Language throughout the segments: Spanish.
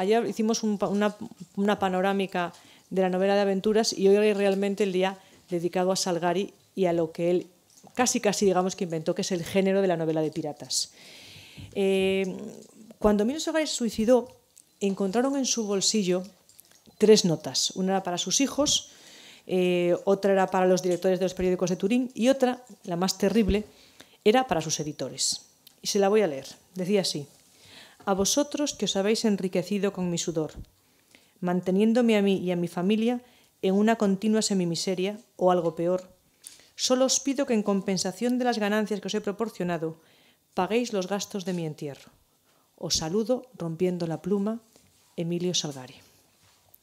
ayer hicimos una, panorámica de la novela de aventuras y hoy es realmente el día dedicado a Salgari y a lo que él casi casi digamos que inventó, que es el género de la novela de piratas. Eh, cuando Milo Salgari se suicidó, encontraron en su bolsillo tres notas. Una era para sus hijos, eh, otra era para los directores de los periódicos de Turín y otra, la más terrible, era para sus editores. Y se la voy a leer. Decía así a vosotros que os habéis enriquecido con mi sudor, manteniéndome a mí y a mi familia en una continua semimiseria o algo peor. Solo os pido que en compensación de las ganancias que os he proporcionado, paguéis los gastos de mi entierro. Os saludo rompiendo la pluma, Emilio Salgari.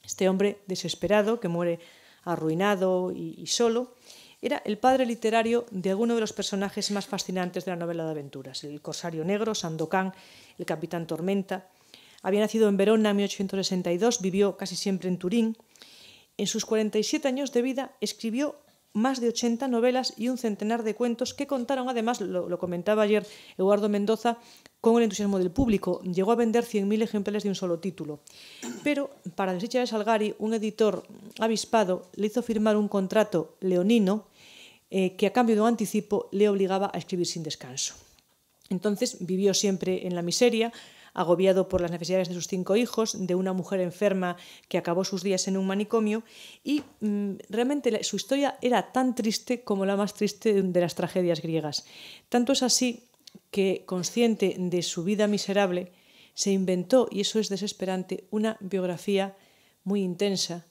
Este hombre desesperado que muere arruinado y solo, era el padre literario de alguno de los personajes más fascinantes de la novela de aventuras, el corsario negro, Sandokan, el capitán Tormenta. Había nacido en Verona en 1862, vivió casi siempre en Turín. En sus 47 años de vida escribió más de 80 novelas y un centenar de cuentos que contaron, además, lo, comentaba ayer Eduardo Mendoza, con el entusiasmo del público. Llegó a vender 100.000 ejemplares de un solo título. Pero, para desechar a Salgari, un editor avispado le hizo firmar un contrato leonino eh, que, a cambio de un anticipo, le obligaba a escribir sin descanso. Entonces vivió siempre en la miseria, agobiado por las necesidades de sus cinco hijos, de una mujer enferma que acabó sus días en un manicomio y mm, realmente su historia era tan triste como la más triste de las tragedias griegas. Tanto es así que, consciente de su vida miserable, se inventó, y eso es desesperante, una biografía muy intensa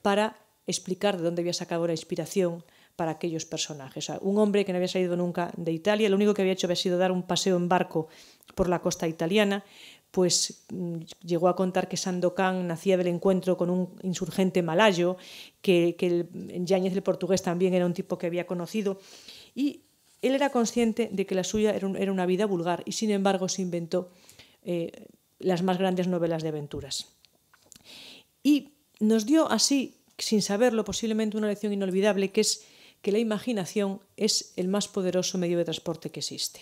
para explicar de dónde había sacado la inspiración, para aquellos personajes. un hombre que no había salido nunca de Italia, lo único que había hecho había sido dar un paseo en barco por la costa italiana, pues mm, llegó a contar que Sandokan nacía del encuentro con un insurgente malayo, que, que el, Yáñez el portugués también era un tipo que había conocido, y él era consciente de que la suya era, una vida vulgar y sin embargo se inventó eh, las más grandes novelas de aventuras. Y nos dio así, sin saberlo, posiblemente una lección inolvidable, que es que la imaginación es el más poderoso medio de transporte que existe.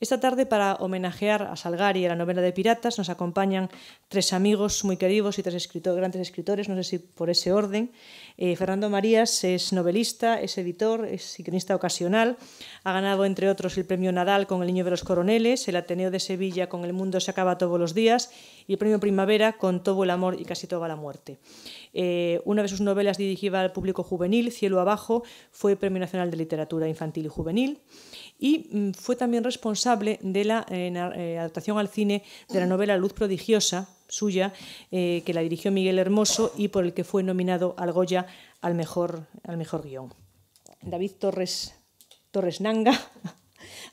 Esta tarde, para homenajear a Salgari y a la novela de Piratas, nos acompañan tres amigos muy queridos y tres grandes escritores, no sé si por ese orden. Eh, Fernando Marías es novelista, es editor, es ciclista ocasional, ha ganado, entre otros, el premio Nadal con El Niño de los Coroneles, el Ateneo de Sevilla con El Mundo se acaba todos los días y el premio Primavera con Todo el Amor y casi toda la muerte. Eh, una de sus novelas dirigida al público juvenil, Cielo Abajo, fue Premio Nacional de Literatura Infantil y Juvenil y mm, fue también responsable de la eh, eh, adaptación al cine de la novela Luz Prodigiosa suya, eh, que la dirigió Miguel Hermoso y por el que fue nominado al Goya al mejor, al mejor guión. David Torres, Torres Nanga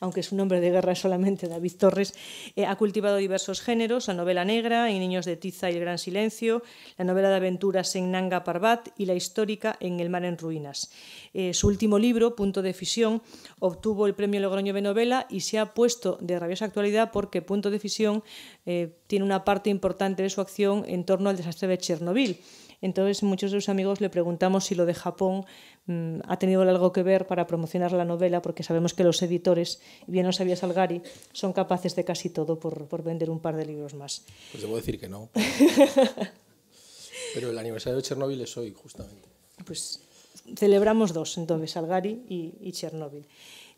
aunque su nombre de guerra es solamente David Torres, eh, ha cultivado diversos géneros, la novela negra, En Niños de Tiza y el Gran Silencio, la novela de aventuras en Nanga Parbat y la histórica en El Mar en Ruinas. Eh, su último libro, Punto de Fisión, obtuvo el premio Logroño de novela y se ha puesto de rabiosa actualidad porque Punto de Fisión eh, tiene una parte importante de su acción en torno al desastre de Chernóbil. Entonces muchos de sus amigos le preguntamos si lo de Japón mm, ha tenido algo que ver para promocionar la novela, porque sabemos que los editores, bien lo sabía Salgari, son capaces de casi todo por, por vender un par de libros más. Pues debo decir que no. Pero el aniversario de Chernóbil es hoy, justamente. Pues celebramos dos, entonces, Salgari y, y Chernóbil.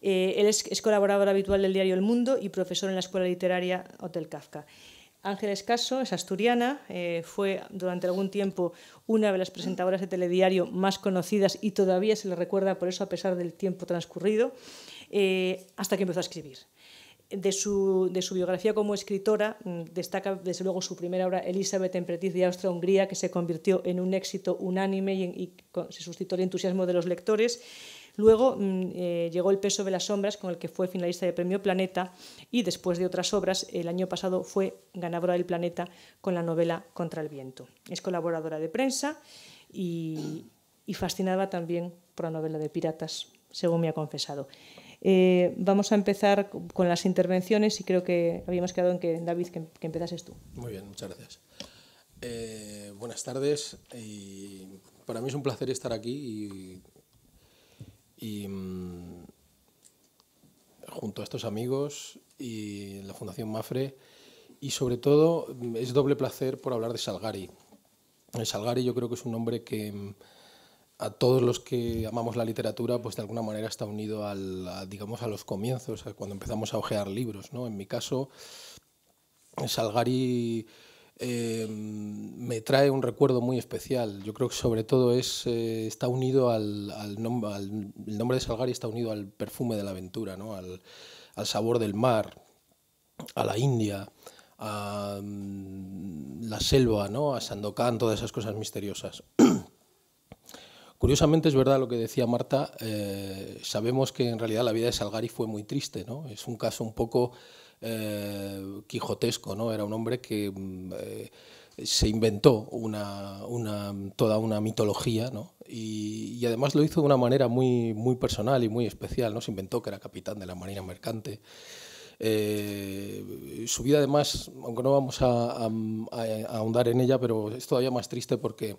Eh, él es, colaborador habitual del diario El Mundo y profesor en la Escuela Literaria Hotel Kafka. Ángeles Escaso es asturiana, eh, fue durante algún tiempo una de las presentadoras de telediario más conocidas y todavía se le recuerda por eso a pesar del tiempo transcurrido, eh, hasta que empezó a escribir. De su, de su, biografía como escritora mm, destaca desde luego su primera obra Elizabeth Empretiz de Austria-Hungría, que se convirtió en un éxito unánime y, se suscitó el entusiasmo de los lectores. Luego mm, eh, llegó El peso de las sombras, con el que fue finalista de Premio Planeta, y después de otras obras, el año pasado fue ganadora del Planeta con la novela Contra el viento. Es colaboradora de prensa y, fascinada también por la novela de piratas, según me ha confesado. Eh, vamos a empezar con las intervenciones y creo que habíamos quedado en que, David, que, que empezases tú. Muy bien, muchas gracias. Eh, buenas tardes. Y para mí es un placer estar aquí y Mm, junto a estos amigos y la Fundación Mafre, y sobre todo mm, es doble placer por hablar de Salgari. Salgari yo creo que es un nombre que mm, a todos los que amamos la literatura, pues de alguna manera está unido al, a, digamos, a los comienzos, a cuando empezamos a hojear libros. ¿no? En mi caso, Salgari Em, me trae un recuerdo muy especial. Yo creo que sobre todo es, eh, está unido al, nombre de Salgari, está unido al perfume de la aventura, al, sabor del mar, a la India, a mm, la selva, ¿no? a Sandokan, todas esas cosas misteriosas. Curiosamente es verdad lo que decía Marta, eh, sabemos que en realidad la vida de Salgari fue muy triste, ¿no? es un caso un poco eh, quijotesco, ¿no? Era un hombre que mm, eh, se inventó una, toda una mitología, Y, además lo hizo de una manera muy, muy personal y muy especial, ¿no? Se inventó que era capitán de la Marina Mercante. Eh, su vida además, aunque no vamos a, ahondar en ella, pero es todavía más triste porque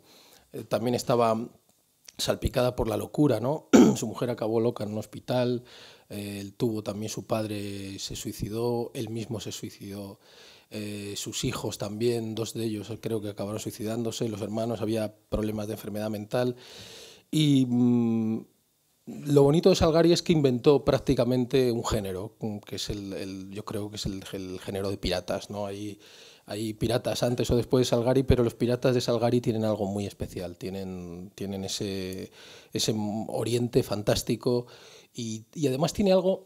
también estaba salpicada por la locura, ¿no? su mujer acabó loca en un hospital, él tuvo también su padre, se suicidó, él mismo se suicidó. Eh, sus hijos también, dos de ellos creo que acabaron suicidándose, los hermanos, había problemas de enfermedad mental. Y mm, lo bonito de Salgari es que inventó prácticamente un género, mm, que es el, yo creo que es el, género de piratas. ¿no? Hay, piratas antes o después de Salgari, pero los piratas de Salgari tienen algo muy especial, tienen, ese oriente fantástico y, además tiene algo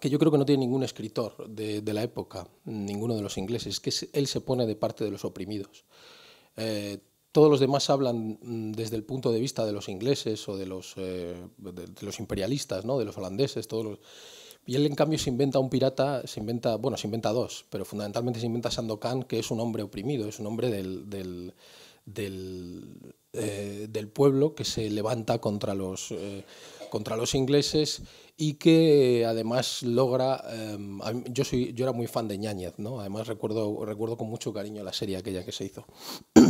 que yo creo que no tiene ningún escritor de, la época, ninguno de los ingleses, que él se pone de parte de los oprimidos. Eh, todos los demás hablan mm, desde el punto de vista de los ingleses o de los, eh, los imperialistas, ¿no? de los holandeses, todos Y él, en cambio, se inventa un pirata, se inventa, bueno, se inventa dos, pero fundamentalmente se inventa Sandokan, que es un hombre oprimido, es un hombre del, del, eh, pueblo que se levanta contra los, contra los ingleses y que eh, además logra, em, yo, soy, yo era muy fan de Ñáñez, ¿no? además recuerdo, recuerdo con mucho cariño la serie aquella que se hizo.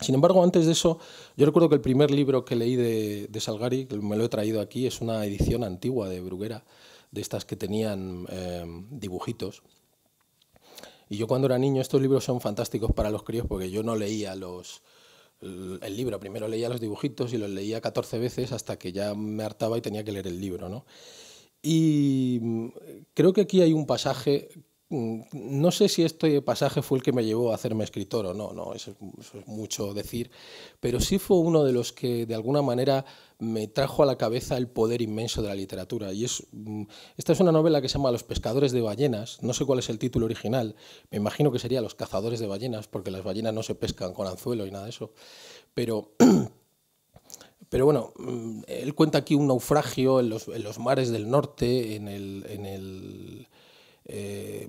Sin embargo, antes de eso, yo recuerdo que el primer libro que leí de, Salgari, que me lo he traído aquí, es una edición antigua de Bruguera, de estas que tenían em, dibujitos. Y yo cuando era niño, estos libros son fantásticos para los críos porque yo no leía los, el libro. Primero leía los dibujitos y los leía 14 veces hasta que ya me hartaba y tenía que leer el libro. ¿no? Y mm, creo que aquí hay un pasaje, mm, no sé si este pasaje fue el que me llevó a hacerme escritor o no, no eso es mucho decir, pero sí fue uno de los que de alguna manera me trajo a la cabeza el poder inmenso de la literatura. Y es, mm, esta es una novela que se llama Los pescadores de ballenas. No sé cuál es el título original. Me imagino que sería Los cazadores de ballenas, porque las ballenas no se pescan con anzuelo y nada de eso. Pero, pero bueno, mm, él cuenta aquí un naufragio en los, mares del norte, en el, en el eh,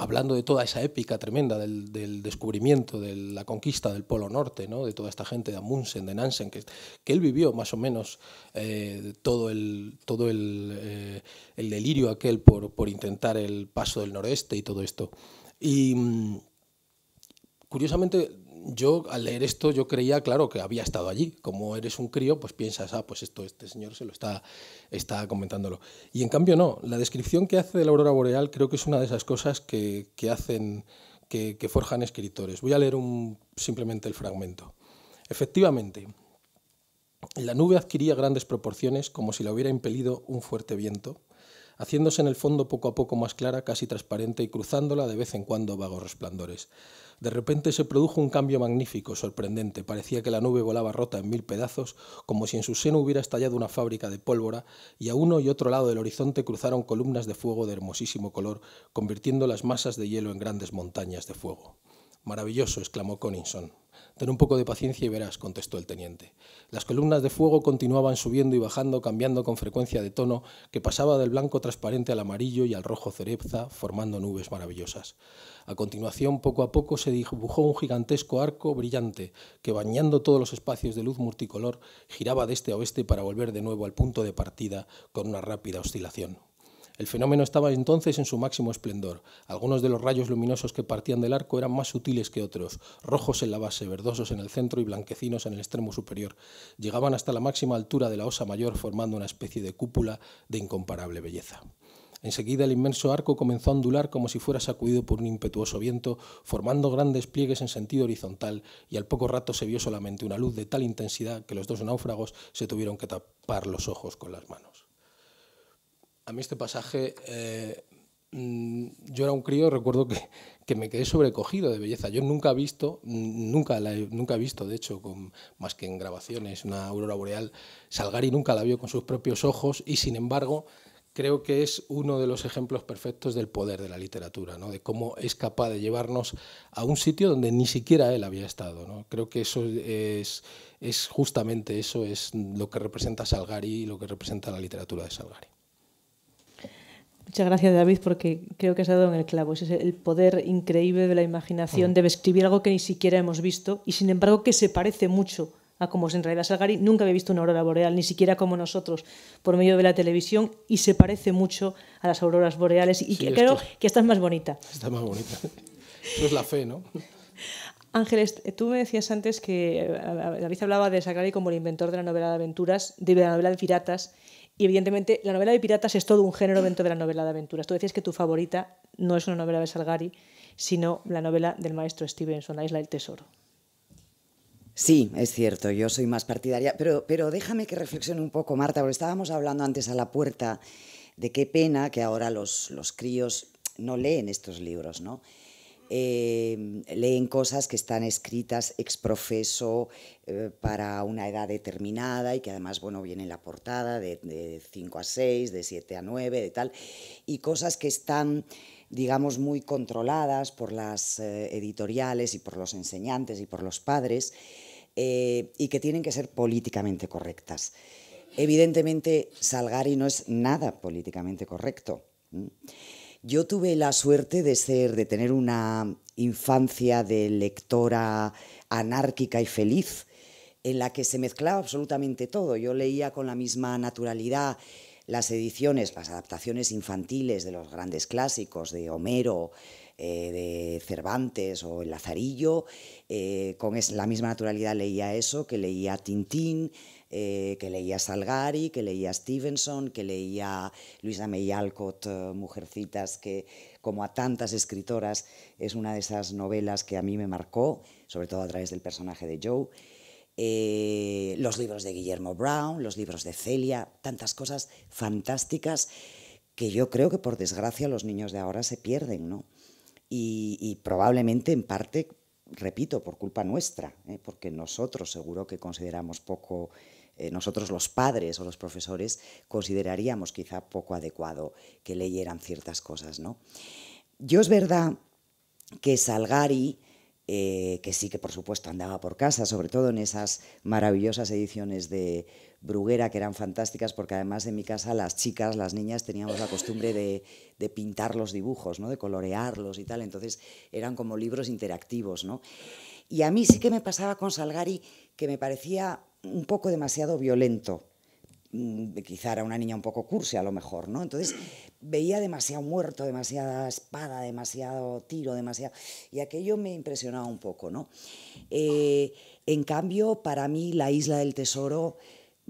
hablando de toda esa épica tremenda del, descubrimiento, de la conquista del Polo Norte, ¿no? de toda esta gente de Amundsen, de Nansen, que, que él vivió más o menos eh, todo, el, todo eh, el, delirio aquel por, por, intentar el paso del noreste y todo esto. Y mm, curiosamente yo al leer esto yo creía, claro, que había estado allí. Como eres un crío, pues piensas, ah, pues esto este señor se lo está, comentándolo. Y en cambio no, la descripción que hace de la aurora boreal creo que es una de esas cosas que, hacen, que, forjan escritores. Voy a leer simplemente el fragmento. Efectivamente, la nube adquiría grandes proporciones como si la hubiera impelido un fuerte viento haciéndose en el fondo poco a poco más clara, casi transparente, y cruzándola de vez en cuando vagos resplandores. De repente se produjo un cambio magnífico, sorprendente. Parecía que la nube volaba rota en mil pedazos, como si en su seno hubiera estallado una fábrica de pólvora, y a uno y otro lado del horizonte cruzaron columnas de fuego de hermosísimo color, convirtiendo las masas de hielo en grandes montañas de fuego. Maravilloso, exclamó Coninson. Ten un poco de paciencia y verás, contestó el teniente. Las columnas de fuego continuaban subiendo y bajando, cambiando con frecuencia de tono, que pasaba del blanco transparente al amarillo y al rojo cereza, formando nubes maravillosas. A continuación, poco a poco, se dibujó un gigantesco arco brillante, que bañando todos los espacios de luz multicolor, giraba de este a oeste para volver de nuevo al punto de partida con una rápida oscilación. El fenómeno estaba entonces en su máximo esplendor. Algunos de los rayos luminosos que partían del arco eran más sutiles que otros, rojos en la base, verdosos en el centro y blanquecinos en el extremo superior. Llegaban hasta la máxima altura de la osa mayor formando una especie de cúpula de incomparable belleza. Enseguida el inmenso arco comenzó a ondular como si fuera sacudido por un impetuoso viento, formando grandes pliegues en sentido horizontal, y al poco rato se vio solamente una luz de tal intensidad que los dos náufragos se tuvieron que tapar los ojos con las manos a mí este pasaje, eh, mm, yo era un crío, recuerdo que, me quedé sobrecogido de belleza. Yo nunca he visto, mm, nunca la he, nunca visto, de hecho, con, más que en grabaciones, una aurora boreal. Salgari nunca la vio con sus propios ojos y, sin embargo, creo que es uno de los ejemplos perfectos del poder de la literatura, de cómo es capaz de llevarnos a un sitio donde ni siquiera él había estado. ¿no? Creo que eso es, es justamente eso, es lo que representa Salgari y lo que representa la literatura de Salgari. Muchas gracias, David, porque creo que has dado en el clavo. Ese es el poder increíble de la imaginación mm. de describir algo que ni siquiera hemos visto y, sin embargo, que se parece mucho a como es en realidad Salgari. Nunca había visto una aurora boreal, ni siquiera como nosotros, por medio de la televisión, y se parece mucho a las auroras boreales. Y creo que esta es más bonita. es más bonita. es la fe, ¿no? Ángeles, tú me decías antes que eh, David hablaba de Salgari como el inventor de la novela de aventuras, de la novela de piratas, y evidentemente la novela de piratas es todo un género dentro de la novela de aventuras. Tú decías que tu favorita no es una novela de Salgari, sino la novela del maestro Stevenson, La isla del tesoro. Sí, es cierto, yo soy más partidaria, pero, pero déjame que reflexione un poco, Marta, porque estábamos hablando antes a la puerta de qué pena que ahora los, los críos no leen estos libros, ¿no? Em, leen cosas que están escritas ex profeso eh, para una edad determinada y que además, bueno, viene la portada de 5 a 6, de 7 a 9, de tal, y cosas que están digamos, muy controladas por las eh, editoriales y por los enseñantes y por los padres, eh, y que tienen que ser políticamente correctas. Evidentemente, Salgari no es nada políticamente correcto. Yo tuve la suerte de ser, de tener una infancia de lectora anárquica y feliz, en la que se mezclaba absolutamente todo. Yo leía con la misma naturalidad las ediciones, las adaptaciones infantiles de los grandes clásicos, de Homero, eh, de Cervantes o el Lazarillo, eh, con la misma naturalidad leía eso que leía Tintín, eh, que leía Salgari, que leía Stevenson, que leía Luisa May Alcott, eh, Mujercitas, que como a tantas escritoras es una de esas novelas que a mí me marcó, sobre todo a través del personaje de Joe. Eh, los libros de Guillermo Brown, los libros de Celia, tantas cosas fantásticas que yo creo que por desgracia los niños de ahora se pierden, ¿no? Y, probablemente en parte, repito, por culpa nuestra, porque nosotros seguro que consideramos poco eh, nosotros los padres o los profesores consideraríamos quizá poco adecuado que leyeran ciertas cosas. ¿no? Yo es verdad que Salgari, eh, que sí que por supuesto andaba por casa, sobre todo en esas maravillosas ediciones de Bruguera, que eran fantásticas, porque además en mi casa las chicas, las niñas, teníamos la costumbre de, de pintar los dibujos, ¿no? de colorearlos y tal, entonces eran como libros interactivos. ¿no? Y a mí sí que me pasaba con Salgari que me parecía un poco demasiado violento. Mm, quizá era una niña un poco cursi a lo mejor, ¿no? Entonces veía demasiado muerto, demasiada espada, demasiado tiro, demasiado... Y aquello me impresionaba un poco, ¿no? Eh, en cambio, para mí, La Isla del Tesoro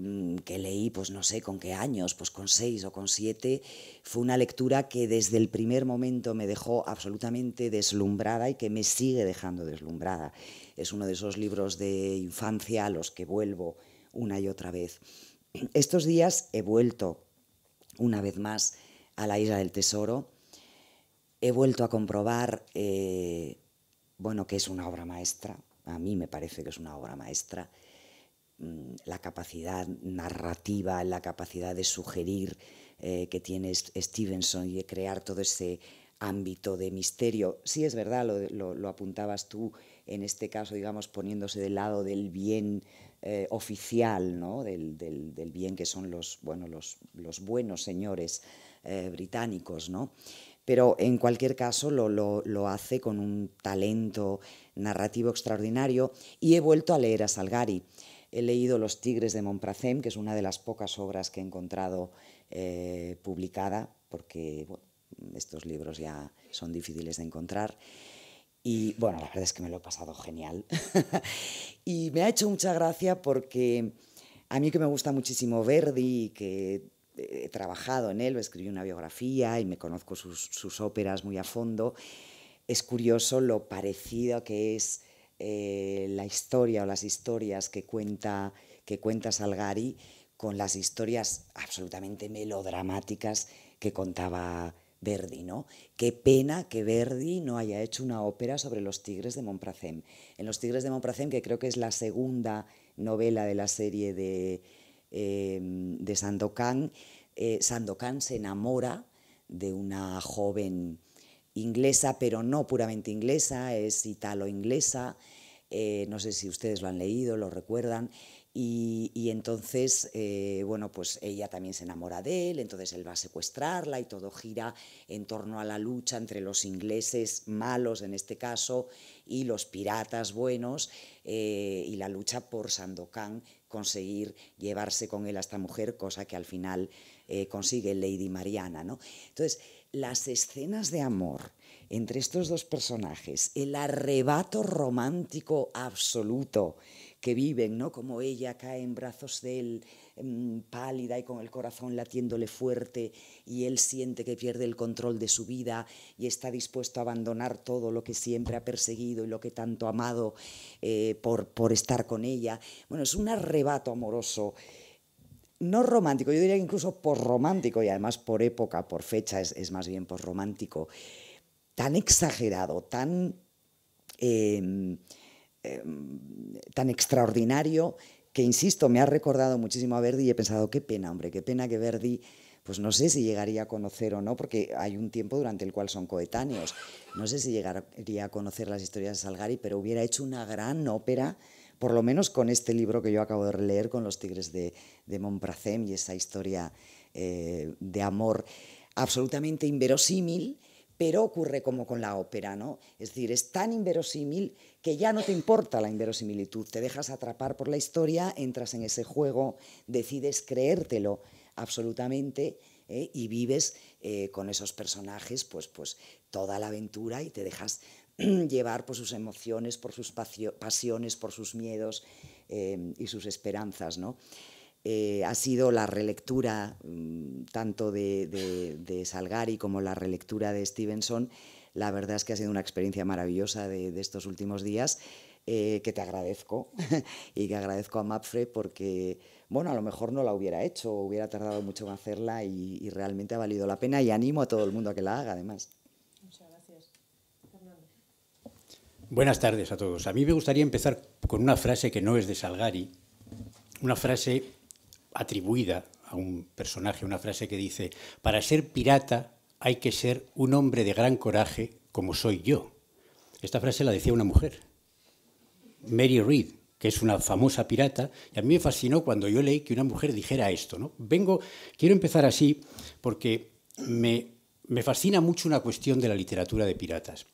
Mm, que leí, pues no sé con qué años, pues con seis o con siete, fue una lectura que desde el primer momento me dejó absolutamente deslumbrada y que me sigue dejando deslumbrada. Es uno de esos libros de infancia a los que vuelvo una y otra vez. Estos días he vuelto una vez más a la isla del tesoro, he vuelto a comprobar, eh, bueno, que es una obra maestra, a mí me parece que es una obra maestra, Mm, la capacidad narrativa, la capacidad de sugerir eh, que tiene Stevenson y de crear todo ese ámbito de misterio. Sí es verdad, lo, apuntabas tú, en este caso, digamos, poniéndose del lado del bien eh, oficial, ¿no? Del, bien que son los, los, buenos señores eh, británicos, ¿no? pero en cualquier caso lo, hace con un talento narrativo extraordinario y he vuelto a leer a Salgari. He leído Los Tigres de Montpracem, que es una de las pocas obras que he encontrado eh, publicada, porque estos libros ya son difíciles de encontrar. Y bueno, la verdad es que me lo he pasado genial. y me ha hecho mucha gracia porque a mí que me gusta muchísimo Verdi, que he trabajado en él, escribí una biografía y me conozco sus, sus óperas muy a fondo, es curioso lo parecido que es eh, la historia o las historias que cuenta, que cuenta Salgari con las historias absolutamente melodramáticas que contaba Verdi, ¿no? Qué pena que Verdi no haya hecho una ópera sobre los Tigres de Montpracem. En Los Tigres de Montpracem, que creo que es la segunda novela de la serie de, em, de Sandokan, eh, Sandokan se enamora de una joven inglesa, pero no puramente inglesa, es italo-inglesa. Eh, no sé si ustedes lo han leído, lo recuerdan. Y, entonces, eh, bueno, pues ella también se enamora de él, entonces él va a secuestrarla y todo gira en torno a la lucha entre los ingleses malos en este caso y los piratas buenos eh, y la lucha por Sandokan conseguir llevarse con él a esta mujer, cosa que al final consigue Lady Mariana, ¿no? Entonces, las escenas de amor entre estos dos personajes, el arrebato romántico absoluto que viven, ¿no? Como ella cae en brazos de él mm, pálida y con el corazón latiéndole fuerte y él siente que pierde el control de su vida y está dispuesto a abandonar todo lo que siempre ha perseguido y lo que tanto ha amado eh, por, por estar con ella. Bueno, es un arrebato amoroso no romántico, yo diría que incluso por romántico y además por época, por fecha, es, más bien por romántico, tan exagerado, tan, em, em, tan extraordinario, que insisto, me ha recordado muchísimo a Verdi y he pensado, qué pena, hombre, qué pena que Verdi pues no sé si llegaría a conocer o no, porque hay un tiempo durante el cual son coetáneos. No sé si llegaría a conocer las historias de Salgari, pero hubiera hecho una gran ópera por lo menos con este libro que yo acabo de leer, con Los Tigres de, de Montpracem y esa historia eh, de amor absolutamente inverosímil, pero ocurre como con la ópera, ¿no? Es decir, es tan inverosímil que ya no te importa la inverosimilitud, te dejas atrapar por la historia, entras en ese juego, decides creértelo absolutamente ¿eh? y vives eh, con esos personajes pues, pues toda la aventura y te dejas llevar por sus emociones, por sus pasiones, por sus miedos em, y sus esperanzas. ¿no? Eh, ha sido la relectura mm, tanto de, de, Salgari como la relectura de Stevenson. La verdad es que ha sido una experiencia maravillosa de, estos últimos días. Eh, que te agradezco y que agradezco a Mapfre porque, bueno, a lo mejor no la hubiera hecho, hubiera tardado mucho en hacerla y realmente ha valido la pena y animo a todo el mundo a que la haga además. Buenas tardes a todos. A mí me gustaría empezar con una frase que no es de Salgari, una frase atribuida a un personaje, una frase que dice, para ser pirata hay que ser un hombre de gran coraje como soy yo. Esta frase la decía una mujer, Mary Reid, que es una famosa pirata, y a mí me fascinó cuando yo leí que una mujer dijera esto. ¿no? Vengo, quiero empezar así porque me fascina mucho una cuestión de la literatura de piratas.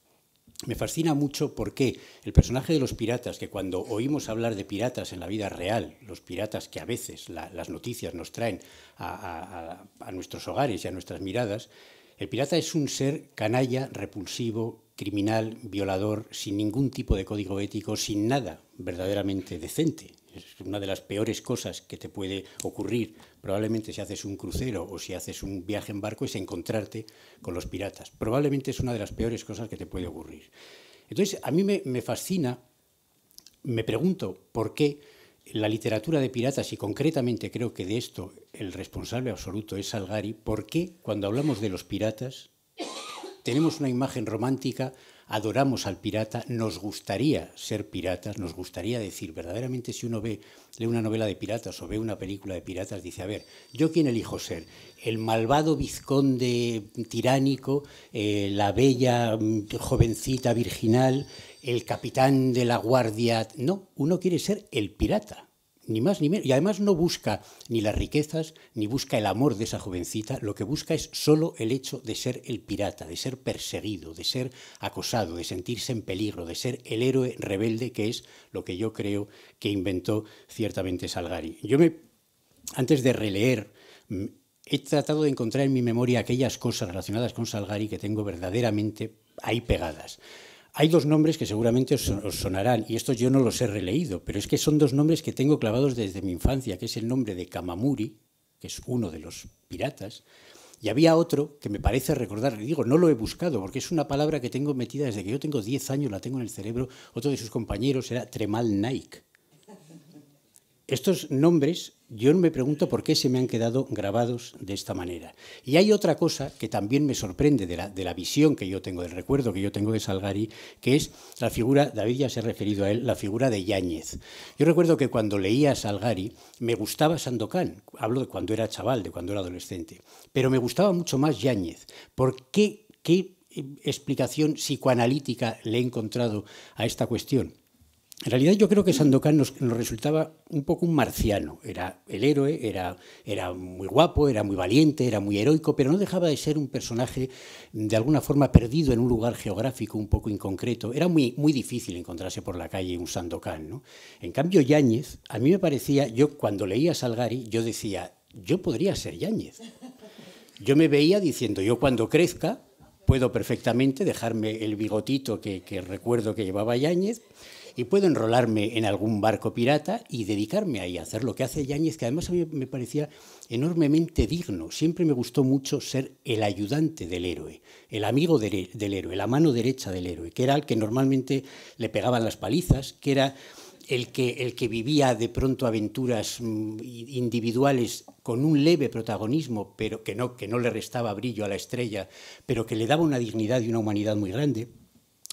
Me fascina mucho porque el personaje de los piratas, que cuando oímos hablar de piratas en la vida real, los piratas que a veces las noticias nos traen a nuestros hogares y a nuestras miradas, el pirata es un ser canalla, repulsivo, criminal, violador, sin ningún tipo de código ético, sin nada verdaderamente decente es una de las peores cosas que te puede ocurrir, probablemente si haces un crucero o si haces un viaje en barco, es encontrarte con los piratas. Probablemente es una de las peores cosas que te puede ocurrir. Entonces, a mí me, fascina, me pregunto por qué la literatura de piratas, y concretamente creo que de esto el responsable absoluto es Salgari, ¿por qué cuando hablamos de los piratas tenemos una imagen romántica, adoramos al pirata, nos gustaría ser piratas, nos gustaría decir, verdaderamente si uno ve, lee una novela de piratas o ve una película de piratas, dice, a ver, ¿yo quién elijo ser? ¿El malvado vizconde tiránico, eh, la bella mm, jovencita virginal, el capitán de la guardia? No, uno quiere ser el pirata más Y además no busca ni las riquezas, ni busca el amor de esa jovencita, lo que busca es solo el hecho de ser el pirata, de ser perseguido, de ser acosado, de sentirse en peligro, de ser el héroe rebelde que es lo que yo creo que inventó ciertamente Salgari. Yo me, antes de releer, mm, he tratado de encontrar en mi memoria aquellas cosas relacionadas con Salgari que tengo verdaderamente ahí pegadas. Hay dos nombres que seguramente os, sonarán, y estos yo no los he releído, pero es que son dos nombres que tengo clavados desde mi infancia, que es el nombre de Kamamuri, que es uno de los piratas, y había otro que me parece recordar, digo, no lo he buscado, porque es una palabra que tengo metida desde que yo tengo 10 años, la tengo en el cerebro, otro de sus compañeros era Tremal Naik, estos nombres yo no me pregunto por qué se me han quedado grabados de esta manera. Y hay otra cosa que también me sorprende de la, de la visión que yo tengo, del recuerdo que yo tengo de Salgari, que es la figura, David ya se ha referido a él, la figura de Yáñez. Yo recuerdo que cuando leía a Salgari me gustaba Sandokan, hablo de cuando era chaval, de cuando era adolescente, pero me gustaba mucho más Yáñez. ¿Por qué, qué eh, explicación psicoanalítica le he encontrado a esta cuestión? En realidad yo creo que Sandokan nos, nos, resultaba un poco un marciano. Era el héroe, era, era muy guapo, era muy valiente, era muy heroico, pero no dejaba de ser un personaje de alguna forma perdido en un lugar geográfico un poco inconcreto. Era muy, muy difícil encontrarse por la calle un Sandokan. ¿no? En cambio, Yáñez, a mí me parecía, yo cuando leía Salgari, yo decía, yo podría ser Yáñez. Yo me veía diciendo, yo cuando crezca puedo perfectamente dejarme el bigotito que, que recuerdo que llevaba Yáñez y puedo enrolarme en algún barco pirata y dedicarme ahí a hacer lo que hace Yáñez, que además a mí me parecía enormemente digno. Siempre me gustó mucho ser el ayudante del héroe, el amigo del héroe, la mano derecha del héroe, que era el que normalmente le pegaban las palizas, que era el que, vivía de pronto aventuras mm, individuales con un leve protagonismo, pero que no le restaba brillo a la estrella, pero que le daba una dignidad y una humanidad muy grande.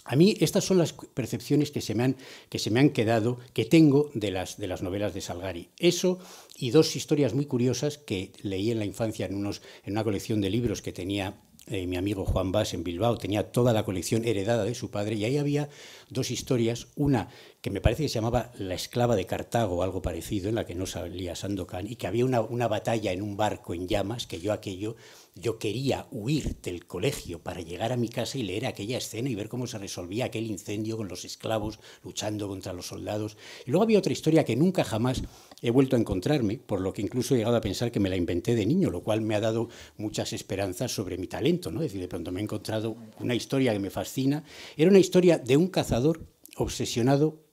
A mí estas son las percepciones que se me han, que se me han quedado, que tengo de las, de las novelas de Salgari. Eso y dos historias muy curiosas que leí en la infancia en, unos, en una colección de libros que tenía eh, mi amigo Juan Vas en Bilbao. Tenía toda la colección heredada de su padre y ahí había dos historias. Una que me parece que se llamaba La esclava de Cartago o algo parecido, en la que no salía Sandokan, y que había una, una batalla en un barco en llamas, que yo aquello yo quería huir del colegio para llegar a mi casa y leer aquella escena y ver cómo se resolvía aquel incendio con los esclavos luchando contra los soldados. Y luego había otra historia que nunca jamás he vuelto a encontrarme, por lo que incluso he llegado a pensar que me la inventé de niño, lo cual me ha dado muchas esperanzas sobre mi talento. ¿no? Es decir, de pronto me he encontrado una historia que me fascina. Era una historia de un cazador obsesionado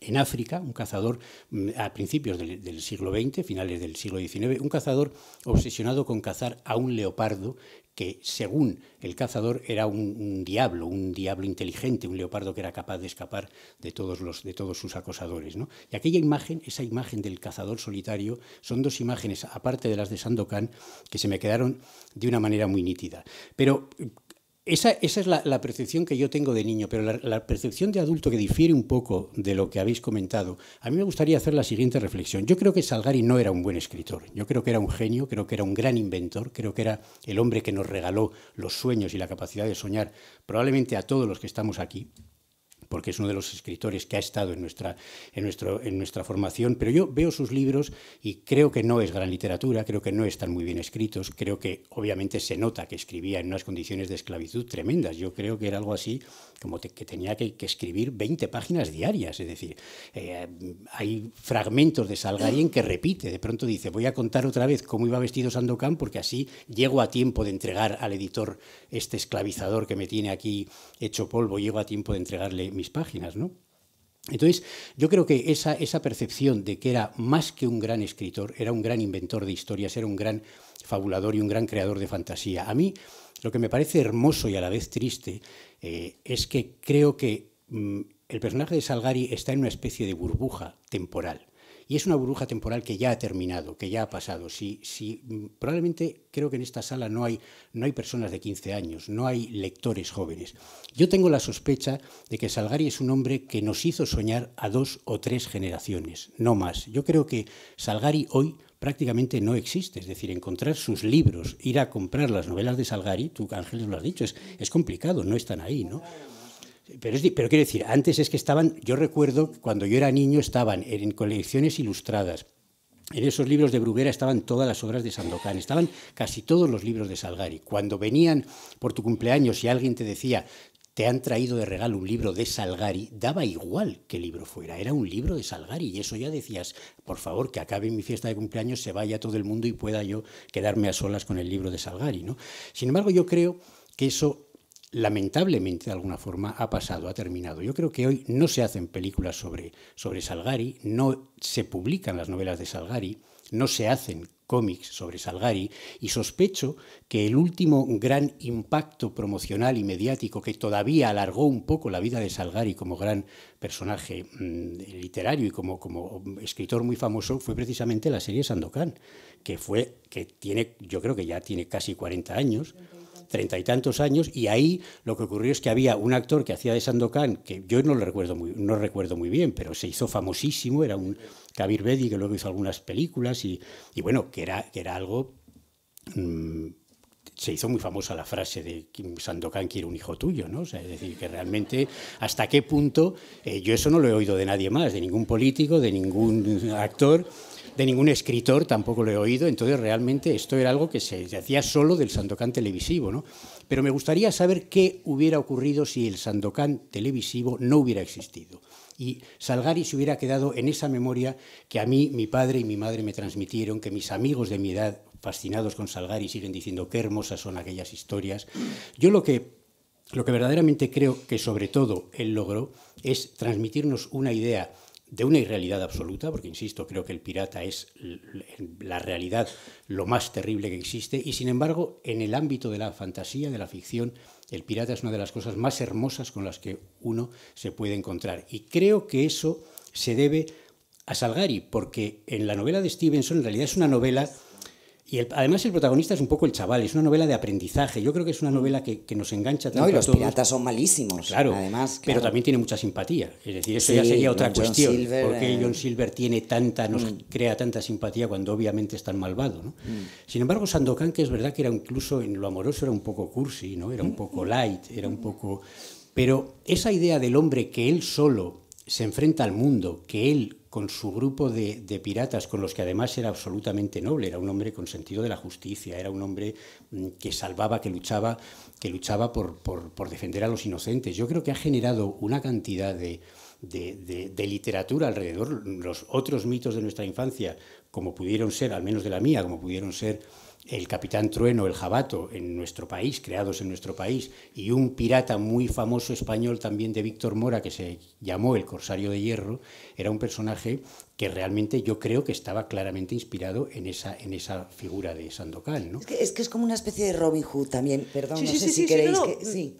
en África, un cazador mm, a principios del, siglo XX, finales del siglo XIX, un cazador obsesionado con cazar a un leopardo que, según el cazador, era un, diablo, un diablo inteligente, un leopardo que era capaz de escapar de todos, sus acosadores. Y aquella imagen, esa imagen del cazador solitario, son dos imágenes, aparte de las de Sandokan, que se me quedaron de una manera muy nítida. Pero esa, es la, percepción que yo tengo de niño, pero la, la, percepción de adulto que difiere un poco de lo que habéis comentado, a mí me gustaría hacer la siguiente reflexión. Yo creo que Salgari no era un buen escritor, yo creo que era un genio, creo que era un gran inventor, creo que era el hombre que nos regaló los sueños y la capacidad de soñar, probablemente a todos los que estamos aquí, porque es uno de los escritores que ha estado en nuestra, en, nuestro, en nuestra formación, pero yo veo sus libros y creo que no es gran literatura, creo que no están muy bien escritos, creo que obviamente se nota que escribía en unas condiciones de esclavitud tremendas, yo creo que era algo así como que tenía que, escribir 20 páginas diarias, es decir, eh, hay fragmentos de Salgarien que repite, de pronto dice, voy a contar otra vez cómo iba vestido Sandokan porque así llego a tiempo de entregar al editor este esclavizador que me tiene aquí hecho polvo, llego a tiempo de entregarle mis páginas, ¿no? Entonces, yo creo que esa, esa percepción de que era más que un gran escritor, era un gran inventor de historias, era un gran fabulador y un gran creador de fantasía. A mí lo que me parece hermoso y a la vez triste eh, es que creo que mm, el personaje de Salgari está en una especie de burbuja temporal. Y es una burbuja temporal que ya ha terminado, que ya ha pasado. Si, si, mm, probablemente creo que en esta sala no hay, no hay personas de 15 años, no hay lectores jóvenes. Yo tengo la sospecha de que Salgari es un hombre que nos hizo soñar a dos o tres generaciones, no más. Yo creo que Salgari hoy prácticamente no existe. Es decir, encontrar sus libros, ir a comprar las novelas de Salgari, tú Ángeles lo has dicho, es, es complicado, no están ahí, ¿no? Pero, quiero decir, antes es que estaban, yo recuerdo cuando yo era niño estaban en colecciones ilustradas, en esos libros de Bruguera estaban todas las obras de Sandokan, estaban casi todos los libros de Salgari. Cuando venían por tu cumpleaños y alguien te decía, te han traído de regalo un libro de Salgari, daba igual qué libro fuera, era un libro de Salgari y eso ya decías, por favor, que acabe mi fiesta de cumpleaños, se vaya todo el mundo y pueda yo quedarme a solas con el libro de Salgari, ¿no? Sin embargo, yo creo que eso lamentablemente de alguna forma ha pasado, ha terminado. Yo creo que hoy no se hacen películas sobre, sobre Salgari, no se publican las novelas de Salgari, no se hacen cómics sobre Salgari y sospecho que el último gran impacto promocional y mediático que todavía alargó un poco la vida de Salgari como gran personaje mm, literario y como, como escritor muy famoso fue precisamente la serie Sandokan, que fue que tiene yo creo que ya tiene casi 40 años treinta y tantos años, y ahí lo que ocurrió es que había un actor que hacía de Sandokan, que yo no lo recuerdo muy, no recuerdo muy bien, pero se hizo famosísimo, era un Kabir Bedi que luego hizo algunas películas, y, bueno, que era, era algo... Mm, se hizo muy famosa la frase de Sandokan quiere un hijo tuyo, ¿no? es decir, que realmente hasta qué punto, eh, yo eso no lo he oído de nadie más, de ningún político, de ningún actor, de ningún escritor, tampoco lo he oído, entonces realmente esto era algo que se hacía solo del Sandocán televisivo, ¿no? Pero me gustaría saber qué hubiera ocurrido si el Sandocán televisivo no hubiera existido y Salgari se hubiera quedado en esa memoria que a mí, mi padre y mi madre me transmitieron, que mis amigos de mi edad, fascinados con Salgari, siguen diciendo qué hermosas son aquellas historias. Yo lo que, lo que verdaderamente creo que sobre todo él logró es transmitirnos una idea de una irrealidad absoluta, porque insisto, creo que el pirata es la realidad lo más terrible que existe, y sin embargo, en el ámbito de la fantasía, de la ficción, el pirata es una de las cosas más hermosas con las que uno se puede encontrar. Y creo que eso se debe a Salgari, porque en la novela de Stevenson en realidad es una novela y además el protagonista es un poco el chaval, es una novela de aprendizaje. Yo creo que es una mm. novela que, nos engancha tanto. No, y los piratas son malísimos. Claro, además. Pero también tiene mucha simpatía. Es decir, eso ya sería otra cuestión. porque eh, John Silver tiene tanta, nos mm. crea tanta simpatía cuando obviamente es tan malvado. Mm. Sin embargo, Sandokan, que es verdad que era incluso en lo amoroso era un poco cursi, ¿no? Era un poco light, era un poco. Pero esa idea del hombre que él solo se enfrenta al mundo, que él con su grupo de, piratas, con los que además era absolutamente noble, era un hombre con sentido de la justicia, era un hombre mm, que salvaba, que luchaba, que luchaba por, defender a los inocentes. Yo creo que ha generado una cantidad de, literatura alrededor, los otros mitos de nuestra infancia, como pudieron ser, al menos de la mía, como pudieron ser el Capitán Trueno, el Jabato, en nuestro país, creados en nuestro país, y un pirata muy famoso español también de Víctor Mora, que se llamó el Corsario de Hierro, era un personaje que realmente yo creo que estaba claramente inspirado en esa, en esa figura de Sandokan. Es, que, es, como una especie de Robin Hood también, perdón, no sé si queréis que... Sí,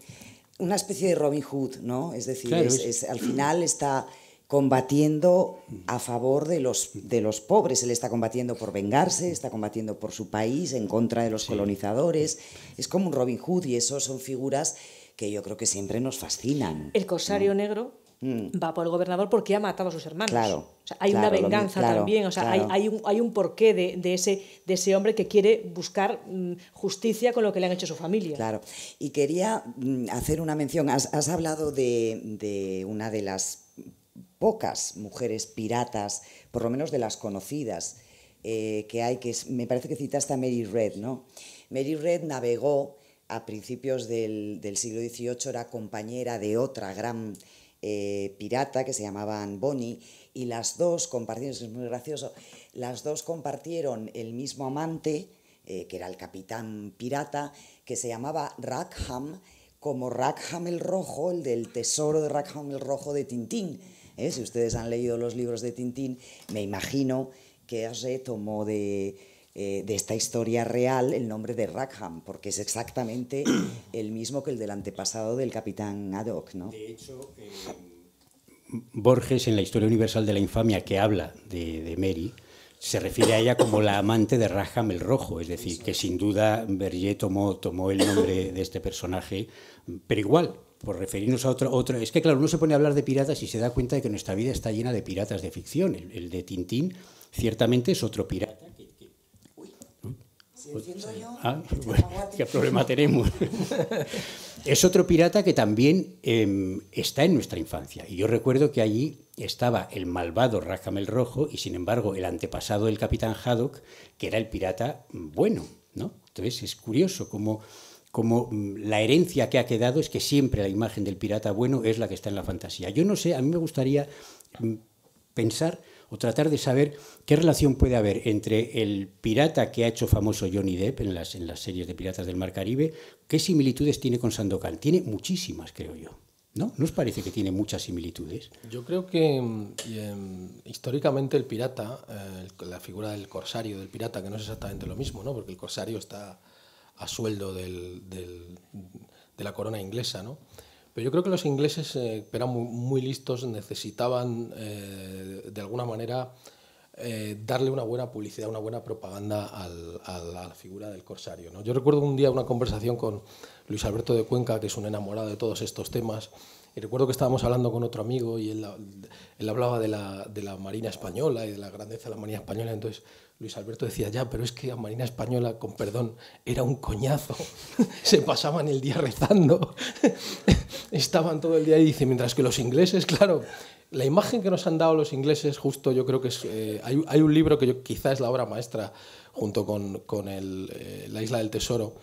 una especie de Robin Hood, ¿no? Es decir, al final está combatiendo a favor de los, de los pobres. Él está combatiendo por vengarse, está combatiendo por su país, en contra de los colonizadores. Es como un Robin Hood y eso son figuras que yo creo que siempre nos fascinan. El corsario negro mm. va por el gobernador porque ha matado a sus hermanos. Claro, hay una venganza también, o sea, hay, hay, un, porqué de, ese, de ese hombre que quiere buscar mm, justicia con lo que le han hecho a su familia. Claro, y quería mm, hacer una mención. Has, hablado de una de las pocas mujeres piratas, por lo menos de las conocidas, eh, que hay, que me parece que citaste a Mary Red, ¿no? Mary Red navegó a principios del, siglo XVIII, era compañera de otra gran eh, pirata que se llamaba Bonnie, y las dos compartieron, es muy gracioso, las dos compartieron el mismo amante, eh, que era el capitán pirata, que se llamaba Rackham, como Rackham el Rojo, el del tesoro de Rackham el Rojo de Tintín ¿Eh? Si ustedes han leído los libros de Tintín, me imagino que Hergé tomó eh, de, esta historia real el nombre de Rackham, porque es exactamente el mismo que el del antepasado del capitán Haddock. ¿no? De hecho, eh, Borges en la Historia Universal de la Infamia que habla de, Mary, se refiere a ella como la amante de Rackham el Rojo, es decir, que sin duda Berger tomó el nombre de este personaje, pero igual, por referirnos a otro, otro, es que claro, uno se pone a hablar de piratas y se da cuenta de que nuestra vida está llena de piratas de ficción. El, de Tintín ciertamente es otro pirata. Ah, ¿Qué problema tenemos? es otro pirata que también em, está en nuestra infancia. Y yo recuerdo que allí estaba el malvado racamel Rojo y sin embargo el antepasado del capitán Haddock, que era el pirata mm, bueno. ¿no? Entonces es curioso cómo como mm, la herencia que ha quedado es que siempre la imagen del pirata bueno es la que está en la fantasía. Yo no sé, a mí me gustaría mm, pensar o tratar de saber qué relación puede haber entre el pirata que ha hecho famoso Johnny Depp en las, en las series de Piratas del Mar Caribe, qué similitudes tiene con Sandokan. Tiene muchísimas, creo yo. ¿No? os parece que tiene muchas similitudes? Yo creo que mm, em, históricamente el pirata, eh, la figura del corsario, del pirata, que no es exactamente lo mismo, ¿no? porque el corsario está a sueldo de la corona inglesa. Pero yo creo que los ingleses, eh, eran muy, listos, necesitaban eh, de alguna manera eh, darle una buena publicidad, una buena propaganda a la figura del corsario. ¿no? Yo recuerdo un día una conversación con Luis Alberto de Cuenca, que es un enamorado de todos estos temas, y recuerdo que estábamos hablando con otro amigo y él, hablaba de la, de la, Marina Española y de la grandeza de la Marina Española, entonces Luis Alberto decía, ya, pero es que a Marina Española, con perdón, era un coñazo. Se pasaban el día rezando. Estaban todo el día y dice, mientras que los ingleses, claro, la imagen que nos han dado los ingleses, justo yo creo que es... Eh, hay, un libro que yo, quizá es la obra maestra, junto con, eh, La Isla del Tesoro,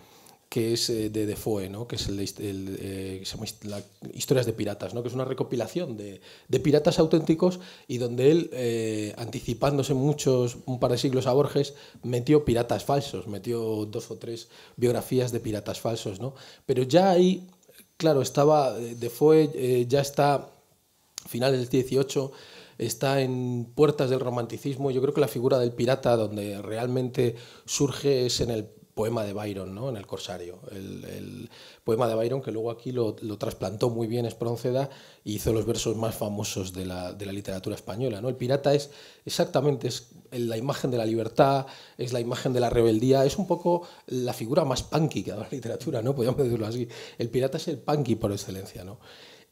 que es eh, de Defoe, ¿no? que es eh, la, Historias de Piratas, ¿no? que es una recopilación de, piratas auténticos y donde él, eh, anticipándose muchos, un par de siglos a Borges, metió piratas falsos, metió dos o tres biografías de piratas falsos. ¿no? Pero ya ahí, claro, estaba, Defoe ya está, finales del XVIII, está en puertas del romanticismo. Yo creo que la figura del pirata, donde realmente surge, es en el poema de Byron ¿no? en el Corsario. El, poema de Byron que luego aquí lo, trasplantó muy bien Espronceda y hizo los versos más famosos de la, literatura española. ¿no? El pirata es exactamente es la imagen de la libertad, es la imagen de la rebeldía, es un poco la figura más punky que da la literatura, ¿no? podríamos decirlo así. El pirata es el punky por excelencia. ¿no?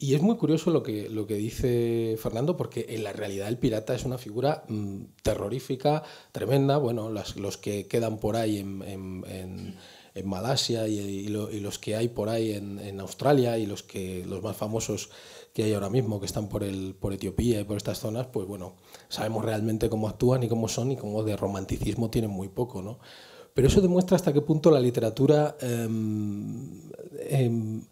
Y es muy curioso lo que, lo que dice Fernando, porque en la realidad el pirata es una figura mm, terrorífica, tremenda. Bueno, los que quedan por ahí en, en, Malasia y, los que hay por ahí en, Australia y los, que, los más famosos que hay ahora mismo que están por, el, por Etiopía y por estas zonas, pues bueno, sabemos realmente cómo actúan y cómo son y cómo de romanticismo tienen muy poco, ¿no? Pero eso demuestra hasta qué punto la literatura... Em, em,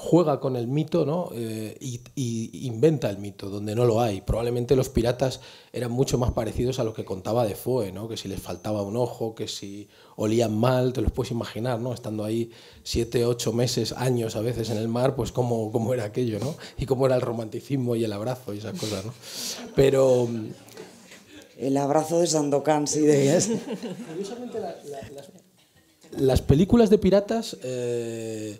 juega con el mito ¿no? Eh, y, inventa el mito donde no lo hay. Probablemente los piratas eran mucho más parecidos a lo que contaba de ¿no? que si les faltaba un ojo, que si olían mal, te los puedes imaginar, ¿no? estando ahí siete, ocho meses, años a veces en el mar, pues cómo, era aquello, ¿no? y cómo era el romanticismo y el abrazo y esas cosas. ¿no? Pero, el abrazo de Sandokan, si de ellas. las, películas de piratas eh,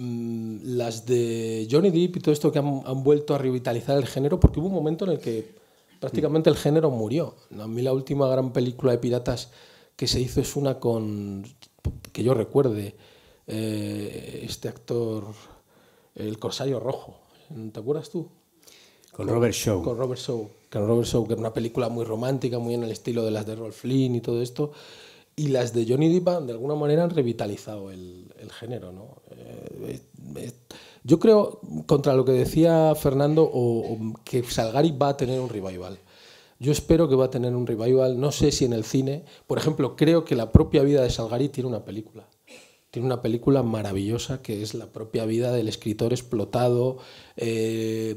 Mm, las de Johnny Depp y todo esto que han, vuelto a revitalizar el género, porque hubo un momento en el que prácticamente el género murió. A mí la última gran película de piratas que se hizo es una con, que yo recuerde, eh, este actor, el Corsario Rojo, ¿te acuerdas tú? Con, Robert Shaw. Con Robert Shaw, que era una película muy romántica, muy en el estilo de las de Rolf Flynn y todo esto. Y las de Johnny Depp, de alguna manera, han revitalizado el, el género, ¿no? yo creo, contra lo que decía Fernando, que Salgari va a tener un revival. Yo espero que va a tener un revival, no sé si en el cine. Por ejemplo, creo que la propia vida de Salgari tiene una película. Tiene una película maravillosa que es la propia vida del escritor explotado, eh,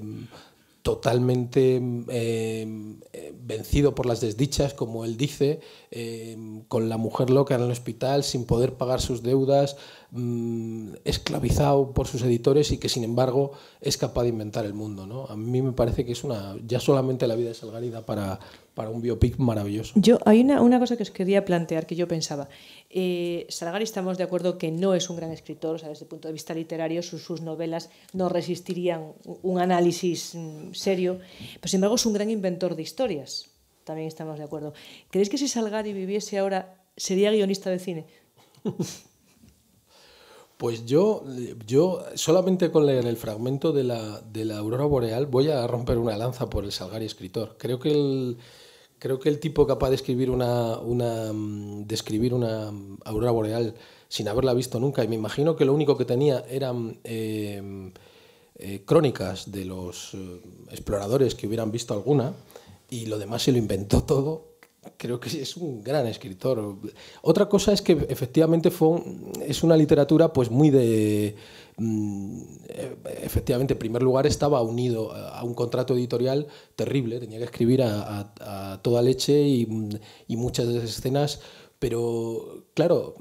totalmente em, eh, vencido por las desdichas, como él dice, em, con la mujer loca en el hospital, sin poder pagar sus deudas, mm, esclavizado por sus editores y que sin embargo es capaz de inventar el mundo. ¿no? A mí me parece que es una, ya solamente la vida es Salgarida para, para un biopic maravilloso. Yo, hay una, una cosa que os quería plantear que yo pensaba. Eh, Salgari estamos de acuerdo que no es un gran escritor, sea, desde el punto de vista literario sus, novelas no resistirían un análisis mm, serio, pero sin embargo es un gran inventor de historias, también estamos de acuerdo. ¿Creéis que si Salgari viviese ahora sería guionista de cine? Pues yo, yo solamente con leer el fragmento de la, de la aurora boreal voy a romper una lanza por el Salgari escritor. Creo que el Creo que el tipo capaz de escribir una, una, mm, una mm, aurora boreal sin haberla visto nunca, y me imagino que lo único que tenía eran em, eh, crónicas de los eh, exploradores que hubieran visto alguna, y lo demás se lo inventó todo, creo que es un gran escritor. Otra cosa es que efectivamente fue, es una literatura pues muy de Mm, efectivamente, en primer lugar, estaba unido a un contrato editorial terrible, tenía que escribir a, toda leche mm, y, muchas de esas escenas, pero claro,